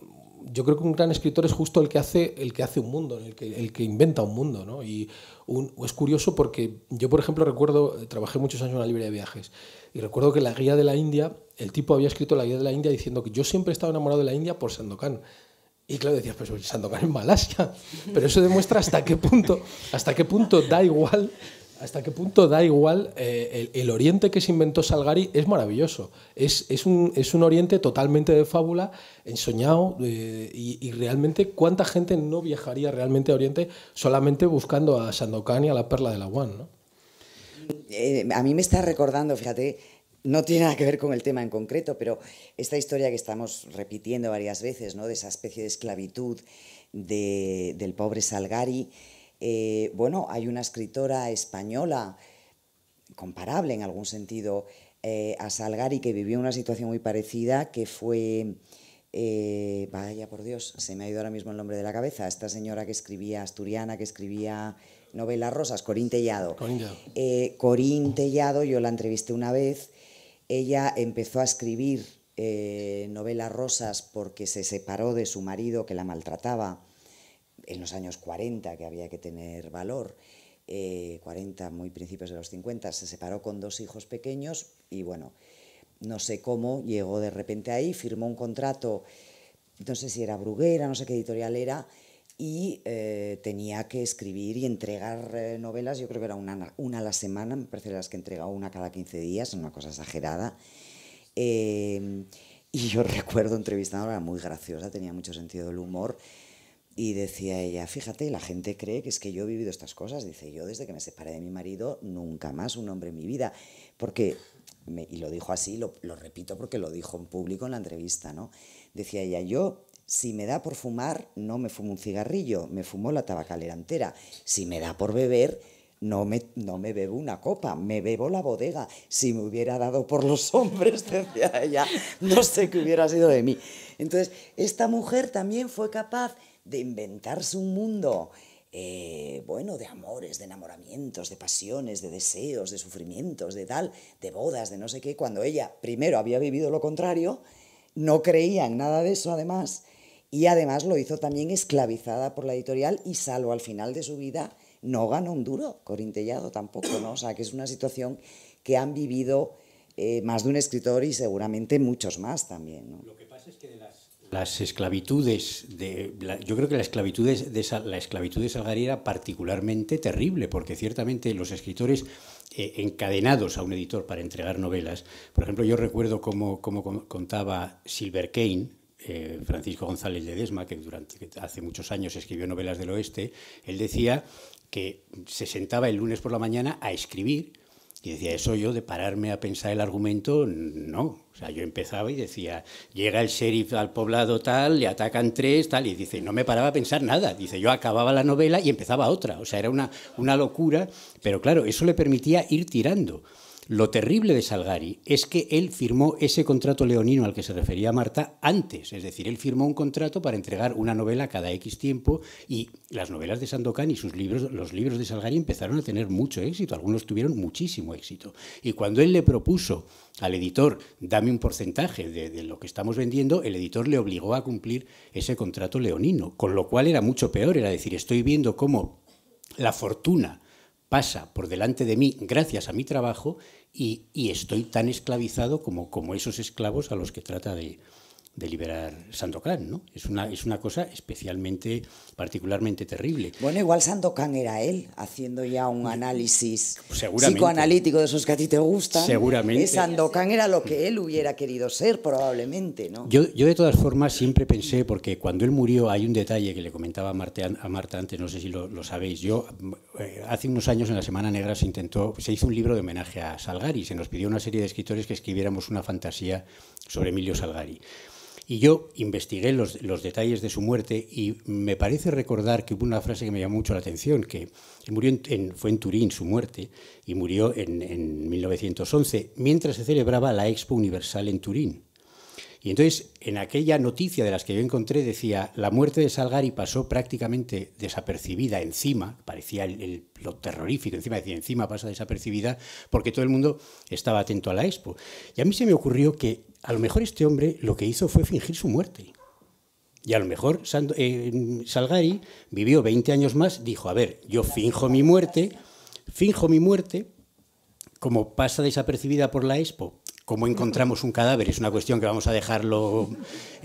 yo creo que un gran escritor es justo el que hace, el que hace un mundo, el que, el que inventa un mundo, ¿no? Y es curioso porque yo, por ejemplo, recuerdo, trabajé muchos años en una librería de viajes, y recuerdo que la guía de la India, el tipo había escrito la guía de la India diciendo que yo siempre he estado enamorado de la India por Sandokan, y claro, decías, pues Sandokan en Malasia. Pero eso demuestra hasta qué punto, hasta qué punto da igual, hasta qué punto da igual eh, el, oriente que se inventó Salgari es maravilloso. Es, es, un, oriente totalmente de fábula, ensoñado, eh, y, realmente cuánta gente no viajaría realmente a Oriente solamente buscando a Sandokan y a la perla de la One, eh, a mí me está recordando, fíjate, no tiene nada que ver con el tema en concreto, pero esta historia que estamos repitiendo varias veces, ¿no? de esa especie de esclavitud del pobre Salgari, eh, bueno, hay una escritora española comparable en algún sentido eh, a Salgari que vivió una situación muy parecida, que fue, eh, vaya por Dios, se me ha ido ahora mismo el nombre de la cabeza, esta señora que escribía, asturiana, que escribía novelas rosas, Corín Tellado. Corín Tellado, yo la entrevisté una vez ella empezó a escribir eh, novelas rosas porque se separó de su marido que la maltrataba en los años 40, que había que tener valor. 40, eh, muy principios de los 50, se separó con dos hijos pequeños y bueno, no sé cómo llegó de repente ahí, firmó un contrato, no sé si era Bruguera, no sé qué editorial era, y eh, tenía que escribir y entregar eh, novelas, yo creo que era una, una, a la semana, me parece las que entregaba una cada 15 días, una cosa exagerada. Eh, y yo recuerdo entrevistándola, era muy graciosa, tenía mucho sentido del humor, y decía ella, fíjate, la gente cree que es que yo he vivido estas cosas, dice, yo desde que me separé de mi marido, nunca más un hombre en mi vida, porque y lo dijo así, lo, repito porque lo dijo en público en la entrevista, ¿no? Decía ella, yo si me da por fumar, no me fumo un cigarrillo, me fumo la tabacalera entera. Si me da por beber, no me, no me bebo una copa, me bebo la bodega. Si me hubiera dado por los hombres, decía ella, no sé qué hubiera sido de mí. Entonces, esta mujer también fue capaz de inventarse un mundo eh, bueno, de amores, de enamoramientos, de pasiones, de deseos, de sufrimientos, de tal, de bodas, de no sé qué, cuando ella primero había vivido lo contrario, no creía en nada de eso además, y además lo hizo también esclavizada por la editorial y salvo al final de su vida, no ganó un duro, Corintellado tampoco, ¿no? O sea, que es una situación que han vivido eh, más de un escritor y seguramente muchos más también, ¿no? Lo que pasa es que las esclavitudes de yo creo que la esclavitud es, de la esclavitud de Salgari era particularmente terrible porque ciertamente los escritores eh, encadenados a un editor para entregar novelas, por ejemplo, yo recuerdo cómo, contaba Silver Kane, eh, Francisco González desma que durante que hace muchos años escribió novelas del oeste, él decía que se sentaba el lunes por la mañana a escribir y decía, eso yo de pararme a pensar el argumento, no. O sea, yo empezaba y decía, llega el sheriff al poblado tal, le atacan tres, tal, y dice, no me paraba a pensar nada. Dice, yo acababa la novela y empezaba otra. O sea, era una, una locura, pero claro, eso le permitía ir tirando. Lo terrible de Salgari es que él firmó ese contrato leonino al que se refería Marta antes, es decir, él firmó un contrato para entregar una novela cada X tiempo y las novelas de Sandokan y sus libros, los libros de Salgari empezaron a tener mucho éxito, algunos tuvieron muchísimo éxito. Y cuando él le propuso al editor, dame un porcentaje de, de lo que estamos vendiendo, el editor le obligó a cumplir ese contrato leonino, con lo cual era mucho peor, era decir, estoy viendo cómo la fortuna pasa por delante de mí gracias a mi trabajo y, estoy tan esclavizado como, como esos esclavos a los que trata de, de liberar Sandokan, ¿no? Es una, es una cosa especialmente, particularmente terrible. Bueno, igual Sandokan era él, haciendo ya un análisis psicoanalítico de esos que a ti te gustan. Seguramente. Eh, Sandokan era lo que él hubiera querido ser, probablemente, ¿no? Yo, yo de todas formas siempre pensé, porque cuando él murió hay un detalle que le comentaba a, a Marta antes, no sé si lo, sabéis, yo eh, hace unos años en la Semana Negra se intentó, se hizo un libro de homenaje a Salgari, se nos pidió una serie de escritores que escribiéramos una fantasía sobre Emilio Salgari. Y yo investigué los, detalles de su muerte y me parece recordar que hubo una frase que me llamó mucho la atención, que murió en, fue en Turín su muerte y murió en, en 1911, mientras se celebraba la Expo Universal en Turín. Y entonces, en aquella noticia de las que yo encontré, decía, la muerte de Salgari pasó prácticamente desapercibida encima, parecía lo terrorífico, encima decía, encima pasa desapercibida, porque todo el mundo estaba atento a la expo. Y a mí se me ocurrió que a lo mejor este hombre lo que hizo fue fingir su muerte. Y a lo mejor eh, Salgari vivió 20 años más, dijo, a ver, yo finjo mi muerte, finjo mi muerte, como pasa desapercibida por la Expo cómo encontramos un cadáver es una cuestión que vamos a dejarlo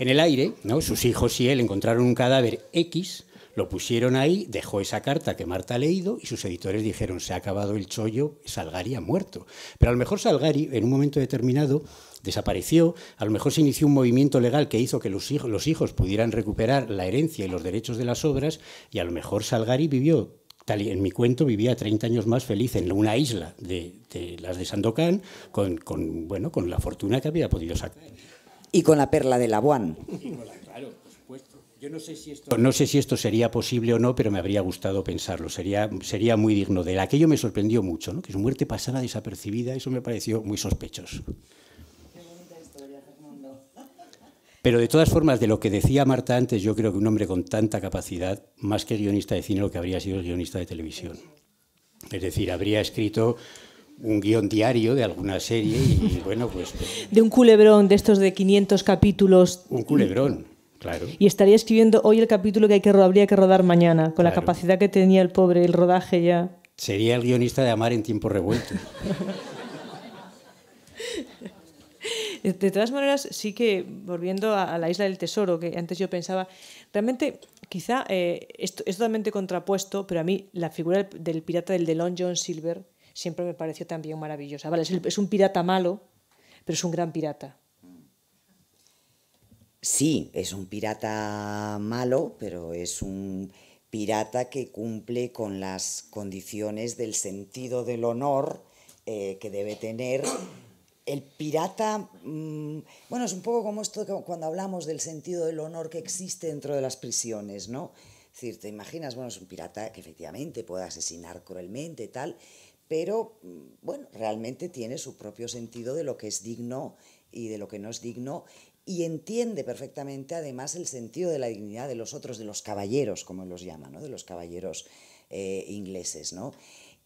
en el aire, ¿no? Sus hijos y él encontraron un cadáver X, lo pusieron ahí, dejó esa carta que Marta ha leído y sus editores dijeron, se ha acabado el chollo, Salgari ha muerto. Pero a lo mejor Salgari, en un momento determinado, desapareció, a lo mejor se inició un movimiento legal que hizo que los hijos pudieran recuperar la herencia y los derechos de las obras y a lo mejor Salgari vivió en mi cuento vivía 30 años más feliz en una isla de, las de Sandokan, con, con, la fortuna que había podido sacar. Y con la perla de Labuan. Claro, no sé, si esto, sería posible o no, pero me habría gustado pensarlo. Sería, sería muy digno de él. Aquello me sorprendió mucho, que su muerte pasara desapercibida, eso me pareció muy sospechoso. Pero de todas formas, de lo que decía Marta antes, yo creo que un hombre con tanta capacidad, más que guionista de cine, lo que habría sido es guionista de televisión. Es decir, habría escrito un guión diario de alguna serie y bueno, pues... pues de un culebrón de estos de 500 capítulos. Un culebrón, claro. Y estaría escribiendo hoy el capítulo que, hay que habría que rodar mañana, con la capacidad que tenía el pobre, el rodaje ya. Sería el guionista de Amar en tiempo revuelto. Eh, de todas maneras, sí que, volviendo a, la isla del tesoro, que antes yo pensaba, realmente quizá eh, esto es totalmente contrapuesto, pero a mí la figura del, pirata del DeLon John Silver siempre me pareció también maravillosa. Vale, es, un pirata malo, pero es un gran pirata. Sí, es un pirata malo, pero es un pirata que cumple con las condiciones del sentido del honor eh, que debe tener el pirata, mm, bueno, es un poco como esto cuando hablamos del sentido del honor que existe dentro de las prisiones, ¿no? Es decir, te imaginas, bueno, es un pirata que efectivamente puede asesinar cruelmente y tal, pero mm, bueno, realmente tiene su propio sentido de lo que es digno y de lo que no es digno y entiende perfectamente además el sentido de la dignidad de los otros, de los caballeros, como los llama, ¿no? De los caballeros eh, ingleses, ¿no?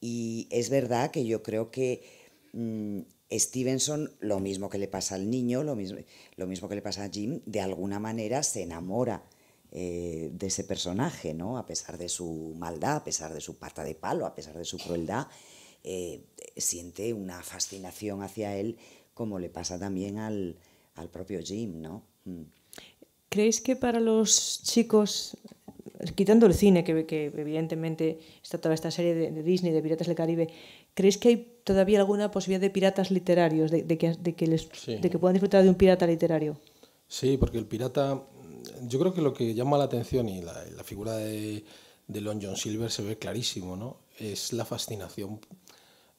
Y es verdad que yo creo que mm, Stevenson, lo mismo que le pasa al niño, lo mismo, lo mismo que le pasa a Jim, de alguna manera se enamora eh, de ese personaje, ¿no? A pesar de su maldad, a pesar de su pata de palo, a pesar de su crueldad, eh, siente una fascinación hacia él, como le pasa también al, al propio Jim, ¿no? Mm. ¿Creéis que para los chicos, quitando el cine, que, evidentemente está toda esta serie de Disney, de Piratas del Caribe, ¿Creéis que hay todavía alguna posibilidad de piratas literarios, de, que, puedan disfrutar de un pirata literario? Sí, porque el pirata, yo creo que lo que llama la atención y la, figura de, de Long John Silver se ve clarísimo, ¿no? Es la fascinación,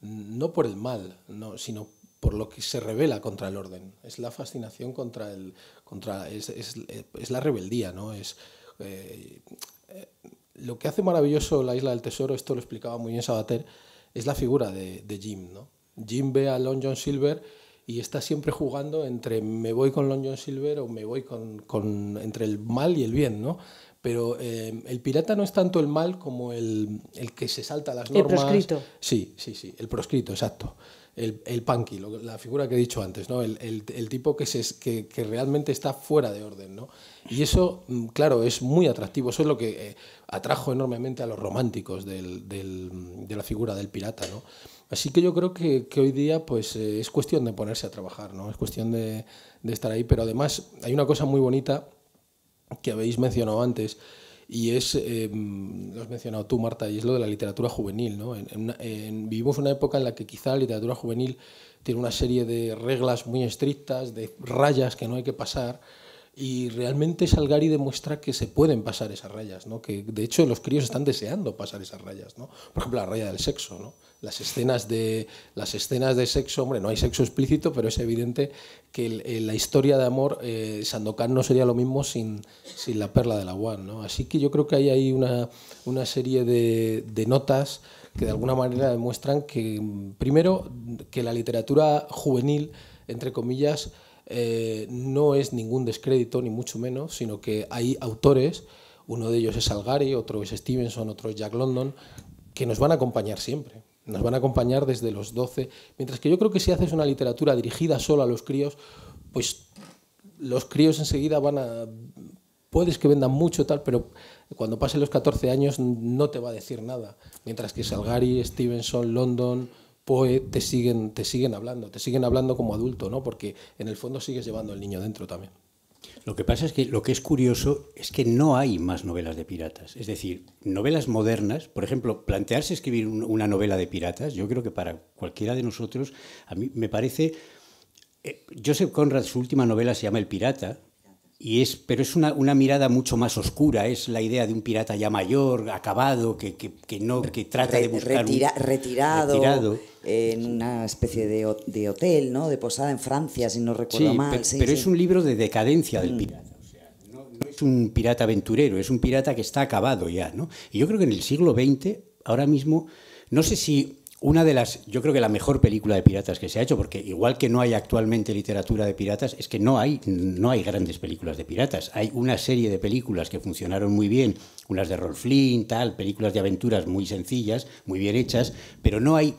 no por el mal, sino por lo que se revela contra el orden. Es la fascinación contra el. Contra, es, la rebeldía, ¿no? Es. Eh, eh, lo que hace maravilloso la isla del tesoro, esto lo explicaba muy bien Sabater, es la figura de, Jim. ¿no? Jim ve a Long John Silver y está siempre jugando entre me voy con Long John Silver o me voy con, entre el mal y el bien, ¿no? Pero eh, el pirata no es tanto el mal como el, el que se salta las normas. El proscrito. Sí, sí, sí, el proscrito, exacto el, el punky, la figura que he dicho antes, ¿no? el, el, el tipo que, se, que, que, realmente está fuera de orden. ¿no? Y eso, mm, claro, es muy atractivo, eso es lo que eh, atrajo enormemente a los románticos del, del, mm, de la figura del pirata. ¿no? Así que yo creo que, que hoy día pues, eh, es cuestión de ponerse a trabajar, ¿no? es cuestión de, de estar ahí, pero además hay una cosa muy bonita que habéis mencionado antes, y es, em, lo has mencionado tú, Marta, y es lo de la literatura juvenil. ¿no? vivimos una época en la que quizá la literatura juvenil tiene una serie de reglas muy estrictas, de rayas que no hay que pasar, y realmente Salgari demuestra que se pueden pasar esas rayas, ¿no? que de hecho los críos están deseando pasar esas rayas, ¿no? por ejemplo la raya del sexo. ¿no? las escenas de, las escenas de sexo, hombre, no hay sexo explícito, pero es evidente que la historia de amor, eh, Sandokan no sería lo mismo sin, sin la perla de la ¿no? Así que yo creo que hay ahí una, una serie de, de notas que de alguna manera demuestran que, primero, que la literatura juvenil, entre comillas, eh, no es ningún descrédito, ni mucho menos, sino que hay autores, uno de ellos es Algari, otro es Stevenson, otro es Jack London, que nos van a acompañar siempre nos van a acompañar desde los 12, mientras que yo creo que si haces una literatura dirigida solo a los críos, pues los críos enseguida van a... Puedes que vendan mucho tal, pero cuando pasen los 14 años no te va a decir nada. Mientras que Salgari, Stevenson, London, Poe te siguen, te siguen hablando, te siguen hablando como adulto, ¿no? Porque en el fondo sigues llevando al niño dentro también. Lo que pasa es que lo que es curioso es que no hay más novelas de piratas. Es decir, novelas modernas, por ejemplo, plantearse escribir una novela de piratas, yo creo que para cualquiera de nosotros, a mí me parece... Joseph Conrad, su última novela se llama El Pirata, y es, pero es una, mirada mucho más oscura, es la idea de un pirata ya mayor, acabado, que, no, que trata de buscar retirado, en una especie de, hotel, ¿no? de posada en Francia, si no recuerdo mal. sí, pero es un libro de decadencia del mm. pirata. O sea, no, es un pirata aventurero, es un pirata que está acabado ya, ¿no? Y yo creo que en el siglo XX, ahora mismo, no sé si una de las, yo creo que la mejor película de piratas que se ha hecho, porque igual que no hay actualmente literatura de piratas, es que no hay, no hay grandes películas de piratas. Hay una serie de películas que funcionaron muy bien, unas de Rolf Flynn, tal, películas de aventuras muy sencillas, muy bien hechas, pero no hay,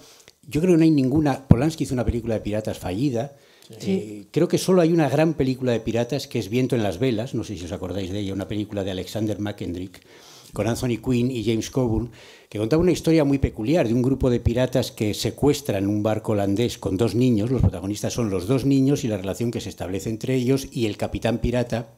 yo creo que no hay ninguna, Polanski hizo una película de piratas fallida, eh, creo que solo hay una gran película de piratas que es Viento en las Velas, no sé si os acordáis de ella, una película de Alexander Mackendrick, con Anthony Quinn y James Coburn, que contaba una historia muy peculiar de un grupo de piratas que secuestran un barco holandés con dos niños. Los protagonistas son los dos niños y la relación que se establece entre ellos y el capitán pirata,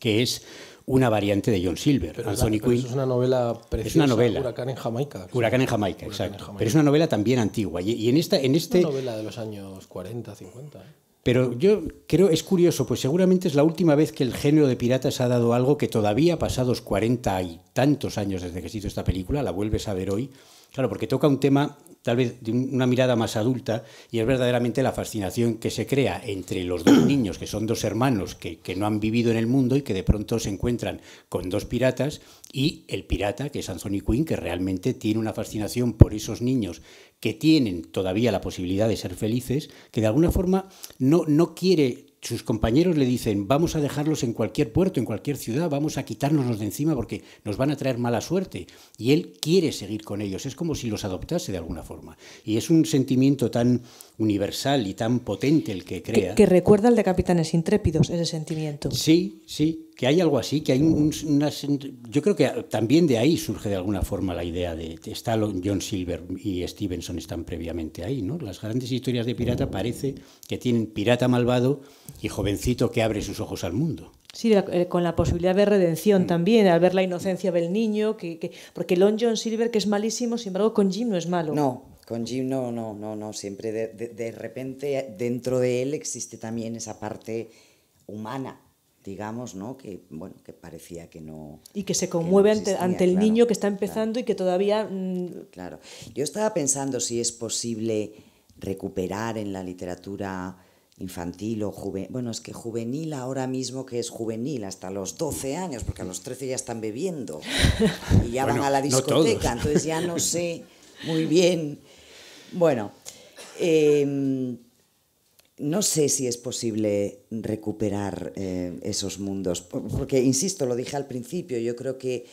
que es una variante de John Silver. Anthony Quinn. es una novela preciosa. Es una novela. Huracán en Jamaica. Huracán en Jamaica, exacto. Pero es una novela también antigua. Y, en, esta, en Es una este novela de los años 40, 50. Pero yo creo, es curioso, pues seguramente es la última vez que el género de piratas ha dado algo que todavía, pasados cuarenta y tantos años desde que se hizo esta película, la vuelves a ver hoy. Claro, porque toca un tema tal vez de una mirada más adulta, y es verdaderamente la fascinación que se crea entre los dos niños, que son dos hermanos que, no han vivido en el mundo y que de pronto se encuentran con dos piratas, y el pirata, que es Anthony Quinn, que realmente tiene una fascinación por esos niños que tienen todavía la posibilidad de ser felices, que de alguna forma no, no quiere sus compañeros le dicen, vamos a dejarlos en cualquier puerto, en cualquier ciudad, vamos a quitárnoslos de encima porque nos van a traer mala suerte. Y él quiere seguir con ellos, es como si los adoptase de alguna forma. Y es un sentimiento tan universal y tan potente el que crea. Que, recuerda al de Capitanes Intrépidos, ese sentimiento. Sí, sí, que hay algo así, que hay Yo creo que también de ahí surge de alguna forma la idea de... Está John Silver y Stevenson están previamente ahí, ¿no? Las grandes historias de pirata parece que tienen pirata malvado y jovencito que abre sus ojos al mundo. Sí, eh, con la posibilidad de redención mm. también, al ver la inocencia del niño, que, porque Long John Silver, que es malísimo, sin embargo, con Jim no es malo. No, con Jim no, no, no, no, siempre de, repente dentro de él existe también esa parte humana, digamos, ¿no? Que, bueno, que parecía que no... Y que se conmueve ante, el niño que está empezando y que todavía... Mm, claro, yo estaba pensando si es posible recuperar en la literatura infantil o juvenil, bueno, es que juvenil ahora mismo que es juvenil, hasta los 12 años, porque a los 13 ya están bebiendo y ya van a la discoteca, entonces ya no sé muy bien bueno, em, no sé si es posible recuperar eh, esos mundos, porque, insisto, lo dije al principio, yo creo que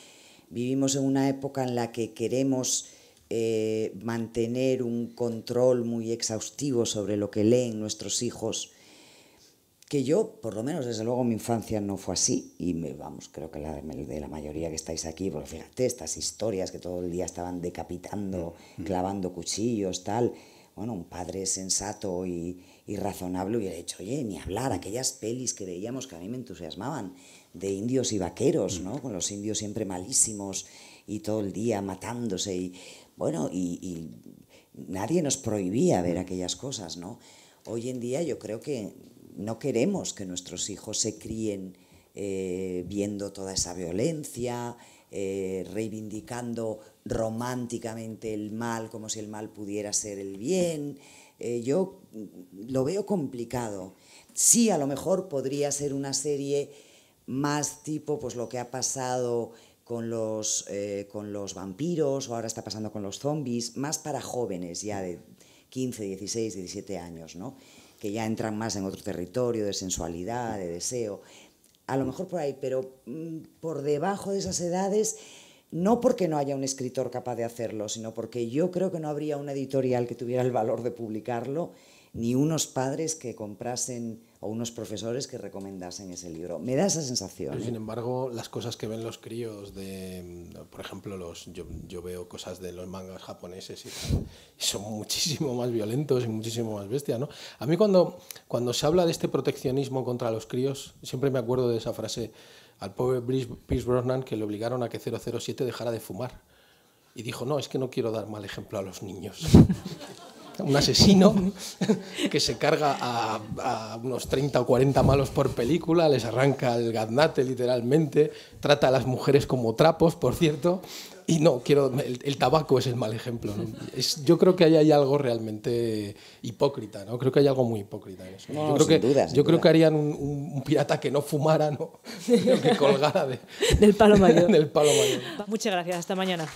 vivimos en una época en la que queremos eh, mantener un control muy exhaustivo sobre lo que leen nuestros hijos que yo, por lo menos, desde luego, mi infancia no fue así, y me, vamos, creo que la de la mayoría que estáis aquí, por pues fíjate, estas historias que todo el día estaban decapitando, mm, mm. clavando cuchillos, tal, bueno, un padre sensato y, y razonable hubiera dicho, oye, ni hablar, aquellas pelis que veíamos que a mí me entusiasmaban, de indios y vaqueros, mm. ¿no? Con los indios siempre malísimos y todo el día matándose, y bueno, y nadie nos prohibía ver aquellas cosas, ¿no? Hoy en día yo creo que no queremos que nuestros hijos se críen eh, viendo toda esa violencia, eh, reivindicando románticamente el mal como si el mal pudiera ser el bien. Eh, yo lo veo complicado. Sí, a lo mejor podría ser una serie más tipo pues, lo que ha pasado con los, con los vampiros o ahora está pasando con los zombies, más para jóvenes ya de 15, 16, 17 años, ¿no? que ya entran más en otro territorio de sensualidad, de deseo. A lo mejor por ahí, pero mm, por debajo de esas edades, no porque no haya un escritor capaz de hacerlo, sino porque yo creo que no habría una editorial que tuviera el valor de publicarlo ni unos padres que comprasen o unos profesores que recomendasen ese libro. Me da esa sensación. ¿eh? Sin embargo, las cosas que ven los críos de, por ejemplo, los, yo, veo cosas de los mangas japoneses y, son muchísimo más violentos y muchísimo más bestias, ¿no? A mí cuando, cuando se habla de este proteccionismo contra los críos, siempre me acuerdo de esa frase al pobre Pierce Brosnan que le obligaron a que 007 dejara de fumar. Y dijo, no, es que no quiero dar mal ejemplo a los niños. un asesino que se carga a, unos 30 o 40 malos por película, les arranca el gaznate literalmente, trata a las mujeres como trapos, por cierto. Y no, quiero, el, tabaco es el mal ejemplo. yo creo que ahí hay algo realmente hipócrita, ¿no? Creo que hay algo muy hipócrita eso. yo creo, que, yo creo que harían un, pirata que no fumara, ¿no? que colgara del palo mayor. del palo mayor. Muchas gracias, hasta mañana.